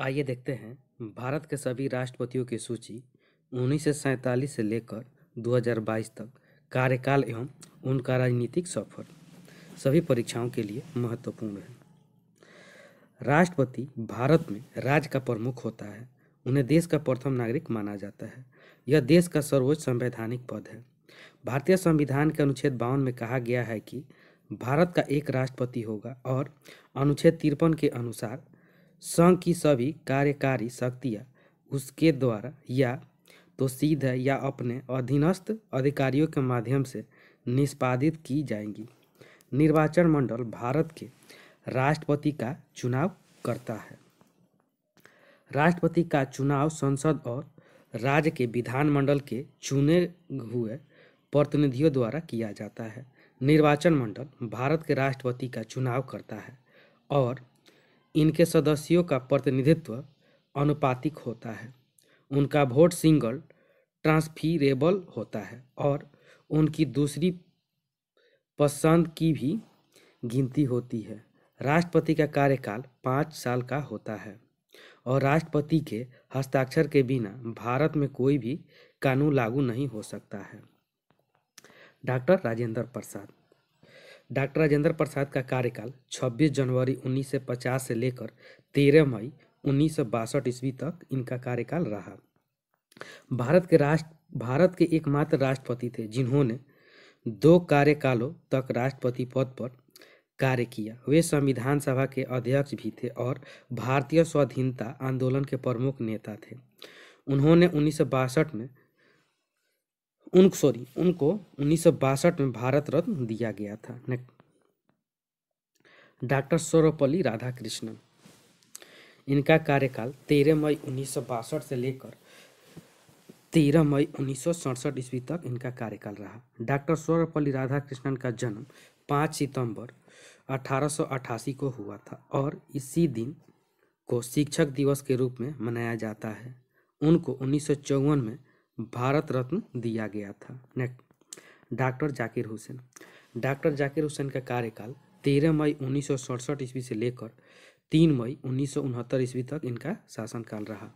आइए देखते हैं भारत के सभी राष्ट्रपतियों की सूची उन्नीस से लेकर 2022 तक कार्यकाल एवं उनका राजनीतिक सफर सभी परीक्षाओं के लिए महत्वपूर्ण है राष्ट्रपति भारत में राज्य का प्रमुख होता है उन्हें देश का प्रथम नागरिक माना जाता है यह देश का सर्वोच्च संवैधानिक पद है भारतीय संविधान के अनुच्छेद बावन में कहा गया है कि भारत का एक राष्ट्रपति होगा और अनुच्छेद तिरपन के अनुसार संघ की सभी कार्यकारी शक्तियाँ उसके द्वारा या तो सीधे या अपने अधीनस्थ अधिकारियों के माध्यम से निष्पादित की जाएंगी निर्वाचन मंडल भारत के राष्ट्रपति का चुनाव करता है राष्ट्रपति का चुनाव संसद और राज्य के विधानमंडल के चुने हुए प्रतिनिधियों द्वारा किया जाता है निर्वाचन मंडल भारत के राष्ट्रपति का चुनाव करता है और इनके सदस्यों का प्रतिनिधित्व अनुपातिक होता है उनका वोट सिंगल ट्रांसफीरेबल होता है और उनकी दूसरी पसंद की भी गिनती होती है राष्ट्रपति का कार्यकाल पाँच साल का होता है और राष्ट्रपति के हस्ताक्षर के बिना भारत में कोई भी कानून लागू नहीं हो सकता है डॉक्टर राजेंद्र प्रसाद डॉक्टर राजेंद्र प्रसाद का कार्यकाल 26 जनवरी 1950 से लेकर 13 मई उन्नीस ईस्वी तक इनका कार्यकाल रहा भारत के राष्ट्र भारत के एकमात्र राष्ट्रपति थे जिन्होंने दो कार्यकालों तक राष्ट्रपति पद पर कार्य किया वे संविधान सभा के अध्यक्ष भी थे और भारतीय स्वाधीनता आंदोलन के प्रमुख नेता थे उन्होंने उन्नीस में उन सॉरी उनको उन्नीस में भारत रत्न दिया गया था डॉक्टर सर्वपल्ली राधाकृष्णन इनका कार्यकाल 13 मई उन्नीस से लेकर 13 मई उन्नीस ईस्वी तक इनका कार्यकाल रहा डॉक्टर सर्वपल्ली राधाकृष्णन का जन्म 5 सितंबर 1888 को हुआ था और इसी दिन को शिक्षक दिवस के रूप में मनाया जाता है उनको उन्नीस में भारत रत्न दिया गया था next doctor Zakir Hussain doctor Zakir Hussain का कार्यकाल तेरह मई उन्नीस ईस्वी से लेकर तीन मई उन्नीस ईस्वी तक इनका शासनकाल रहा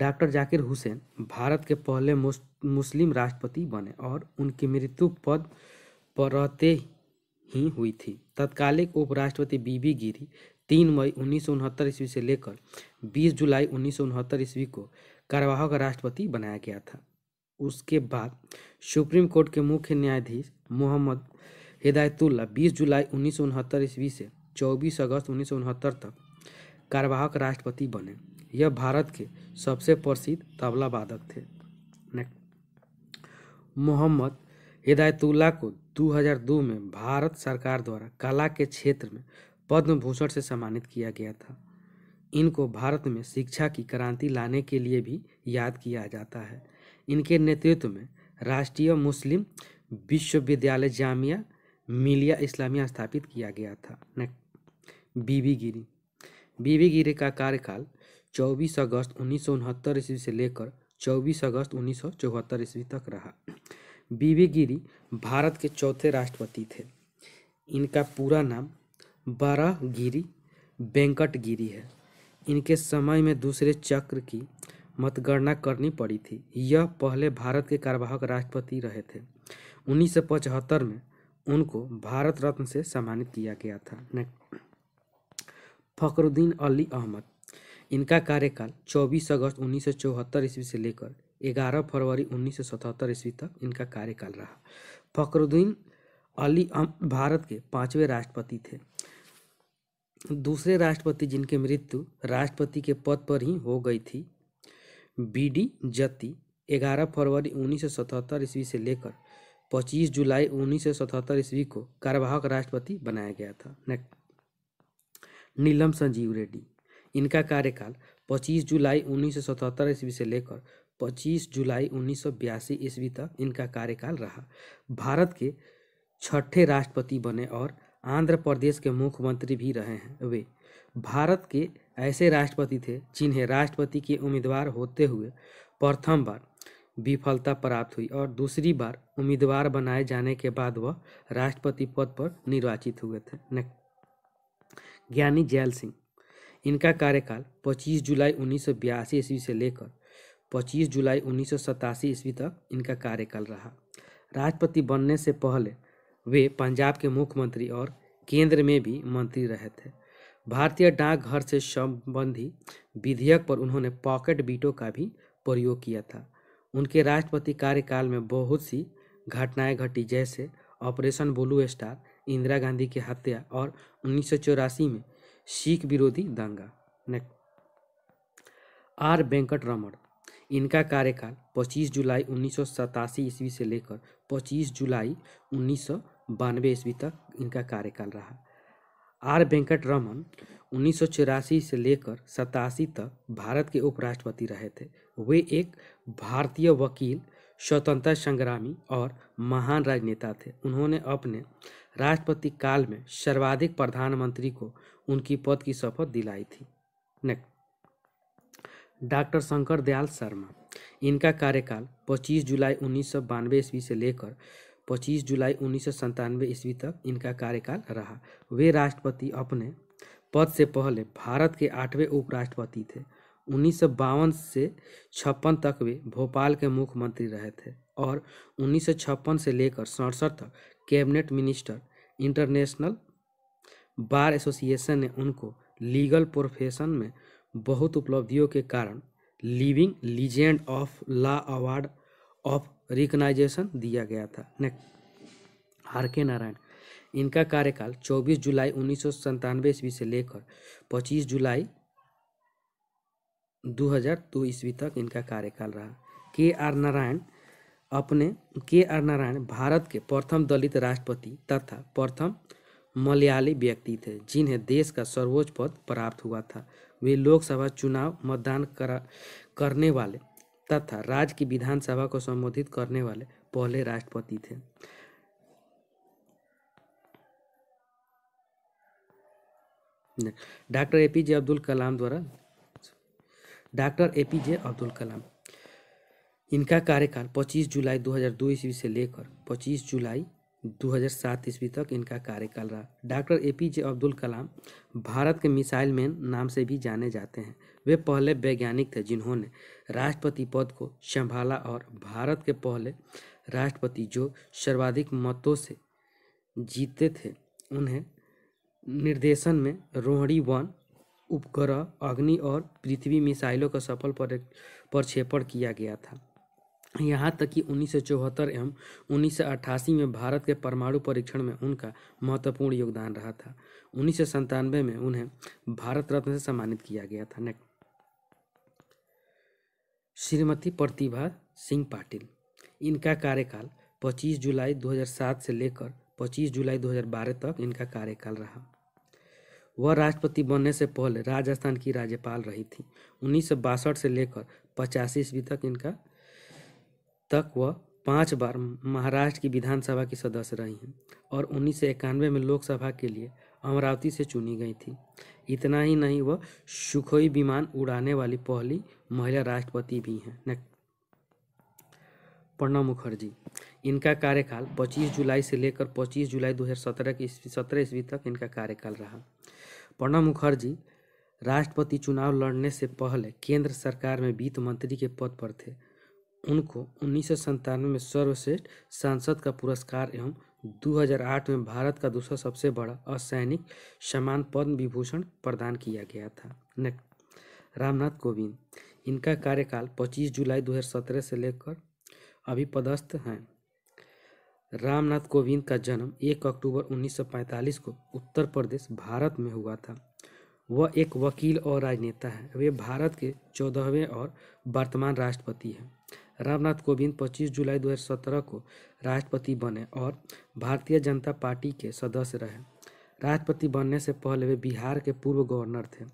डॉक्टर जाकिर हुसैन भारत के पहले मुस्लिम राष्ट्रपति बने और उनकी मृत्यु पद पर रहते ही हुई थी तत्कालिक उपराष्ट्रपति बीबी गिरी तीन मई उन्नीस ईस्वी से लेकर 20 जुलाई उन्नीस ईस्वी को कारवाह का राष्ट्रपति बनाया गया था उसके बाद सुप्रीम कोर्ट के मुख्य न्यायाधीश मोहम्मद हिदायतुल्ला 20 जुलाई उन्नीस सौ ईस्वी से 24 अगस्त उन्नीस तक कारवाहक राष्ट्रपति बने यह भारत के सबसे प्रसिद्ध तबला वादक थे मोहम्मद हिदायतुल्ला को 2002 में भारत सरकार द्वारा कला के क्षेत्र में पद्म भूषण से सम्मानित किया गया था इनको भारत में शिक्षा की क्रांति लाने के लिए भी याद किया जाता है इनके नेतृत्व में राष्ट्रीय मुस्लिम विश्वविद्यालय जामिया मिलिया इस्लामिया स्थापित किया गया था बीबी गिरी बीबी गिरी का कार्यकाल 24 अगस्त उन्नीस ईस्वी से लेकर 24 अगस्त उन्नीस ईस्वी तक रहा बीबी गिरी भारत के चौथे राष्ट्रपति थे इनका पूरा नाम बारह गिरी वेंकट गिरी है इनके समय में दूसरे चक्र की मतगणना करनी पड़ी थी यह पहले भारत के कार्यवाहक राष्ट्रपति रहे थे उन्नीस में उनको भारत रत्न से सम्मानित किया गया था फखरुद्दीन अली अहमद इनका कार्यकाल 24 अगस्त उन्नीस ईस्वी से लेकर 11 फरवरी उन्नीस ईस्वी तक इनका कार्यकाल रहा फखरुद्दीन अली भारत के पांचवें राष्ट्रपति थे दूसरे राष्ट्रपति जिनकी मृत्यु राष्ट्रपति के पद पर ही हो गई थी बी डी जति ग्यारह फरवरी उन्नीस सौ सतहत्तर ईस्वी से लेकर पच्चीस जुलाई उन्नीस सौ सतहत्तर ईस्वी को कार्यवाहक राष्ट्रपति बनाया गया था नेक्स्ट नीलम संजीव रेड्डी इनका कार्यकाल 25 जुलाई उन्नीस सौ सतहत्तर ईस्वी से लेकर 25 जुलाई उन्नीस सौ बयासी ईस्वी तक इनका कार्यकाल रहा भारत के छठे राष्ट्रपति बने और आंध्र प्रदेश के मुख्यमंत्री भी रहे हैं वे भारत के ऐसे राष्ट्रपति थे जिन्हें राष्ट्रपति के उम्मीदवार होते हुए प्रथम बार विफलता प्राप्त हुई और दूसरी बार उम्मीदवार बनाए जाने के बाद वह राष्ट्रपति पद पर निर्वाचित हुए थे ज्ञानी जैल सिंह इनका कार्यकाल 25 जुलाई उन्नीस ईस्वी से लेकर 25 जुलाई उन्नीस ईस्वी तक इनका कार्यकाल रहा राष्ट्रपति बनने से पहले वे पंजाब के मुख्यमंत्री और केंद्र में भी मंत्री रहे थे भारतीय डाकघर से संबंधी विधेयक पर उन्होंने पॉकेट बीटों का भी प्रयोग किया था उनके राष्ट्रपति कार्यकाल में बहुत सी घटनाएं घटी जैसे operation blue star Indira Gandhi की हत्या और उन्नीस में सिख विरोधी दंगा नेक्स्ट आर वेंकट रमण इनका कार्यकाल 25 जुलाई उन्नीस ईस्वी से लेकर 25 जुलाई उन्नीस ईस्वी तक इनका कार्यकाल रहा आर वेंकट रमन उन्नीस से लेकर सतासी तक भारत के उपराष्ट्रपति रहे थे वे एक भारतीय वकील स्वतंत्रता संग्रामी और महान राजनेता थे उन्होंने अपने राष्ट्रपति काल में सर्वाधिक प्रधानमंत्री को उनकी पद की शपथ दिलाई थी नेक्स्ट डॉक्टर शंकर दयाल शर्मा इनका कार्यकाल 25 जुलाई उन्नीस ईस्वी से लेकर 25 जुलाई उन्नीस ईस्वी तक इनका कार्यकाल रहा वे राष्ट्रपति अपने पद से पहले भारत के आठवें उपराष्ट्रपति थे उन्नीस से छप्पन तक वे भोपाल के मुख्यमंत्री रहे थे और उन्नीस से लेकर सड़सठ तक cabinet minister international bar association ने उनको लीगल प्रोफेशन में बहुत उपलब्धियों के कारण living legend of law award of recognition दिया गया था नेक्स्ट आर के नारायण इनका कार्यकाल 24 जुलाई उन्नीस ईस्वी से लेकर 25 जुलाई 2002 ईस्वी तक इनका कार्यकाल रहा के आर नारायण अपने के आर नारायण भारत के प्रथम दलित राष्ट्रपति तथा प्रथम मलयाली व्यक्ति थे जिन्हें देश का सर्वोच्च पद प्राप्त हुआ था वे लोकसभा चुनाव मतदान करा करने वाले तथा राज्य की विधानसभा को संबोधित करने वाले पहले राष्ट्रपति थे डॉक्टर एपीजे अब्दुल कलाम द्वारा डॉक्टर एपीजे अब्दुल कलाम इनका कार्यकाल 25 जुलाई 2002 ईस्वी से लेकर 25 जुलाई 2007 ईस्वी तक इनका कार्यकाल रहा doctor A P J Abdul Kalam Bharat के मिसाइल मैन नाम से भी जाने जाते हैं वे पहले वैज्ञानिक थे जिन्होंने राष्ट्रपति पद को संभाला और भारत के पहले राष्ट्रपति जो सर्वाधिक मतों से जीते थे उन्हें निर्देशन में रोहड़ी वन उपग्रह अग्नि और पृथ्वी मिसाइलों का सफल प्रक्षेपण किया गया था यहाँ तक कि उन्नीस सौ चौहत्तर एवं उन्नीस सौ में भारत के परमाणु परीक्षण में उनका महत्वपूर्ण योगदान रहा था उन्नीस सौ संतानवे में उन्हें भारत रत्न से सम्मानित किया गया था नेक्स्ट श्रीमती प्रतिभा सिंह पाटिल इनका कार्यकाल 25 जुलाई 2007 से लेकर 25 जुलाई 2012 तक इनका कार्यकाल रहा वह राष्ट्रपति बनने से पहले राजस्थान की राज्यपाल रही थी उन्नीस से लेकर पचासी ईस्वी तक इनका तक वह पाँच बार महाराष्ट्र की विधानसभा की सदस्य रही हैं और उन्नीस में लोकसभा के लिए अमरावती से चुनी गई थी इतना ही नहीं वह सुखोई विमान उड़ाने वाली पहली महिला राष्ट्रपति भी हैं प्रणब मुखर्जी इनका कार्यकाल 25 जुलाई से लेकर 25 जुलाई 2017 की सत्रह ईस्वी तक इनका कार्यकाल रहा प्रणब मुखर्जी राष्ट्रपति चुनाव लड़ने से पहले केंद्र सरकार में वित्त मंत्री के पद पर थे उनको उन्नीस में सर्वश्रेष्ठ सांसद का पुरस्कार एवं 2008 में भारत का दूसरा सबसे बड़ा असैनिक समान पद्म विभूषण प्रदान किया गया था नेक्स्ट रामनाथ कोविंद इनका कार्यकाल 25 जुलाई 2017 से लेकर अभी पदस्थ हैं रामनाथ कोविंद का जन्म 1 अक्टूबर 1945 को उत्तर प्रदेश भारत में हुआ था वह एक वकील और राजनेता है वे भारत के चौदहवें और वर्तमान राष्ट्रपति हैं रामनाथ कोविंद 25 जुलाई 2017 को राष्ट्रपति बने और भारतीय जनता पार्टी के सदस्य रहे राष्ट्रपति बनने से पहले वे बिहार के पूर्व गवर्नर थे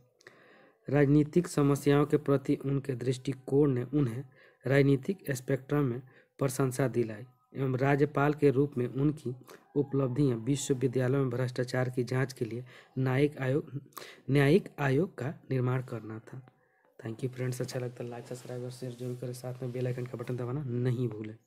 राजनीतिक समस्याओं के प्रति उनके दृष्टिकोण ने उन्हें राजनीतिक स्पेक्ट्रम में प्रशंसा दिलाई एवं राज्यपाल के रूप में उनकी उपलब्धियां विश्वविद्यालयों में भ्रष्टाचार की जांच के लिए न्यायिक आयोग न्यायिक आयोग का निर्माण करना था थैंक यू फ्रेंड्स अच्छा लगता है लाइक सब्सक्राइब और शेयर जरूर करें साथ में बेल आइकन का बटन दबाना नहीं भूलें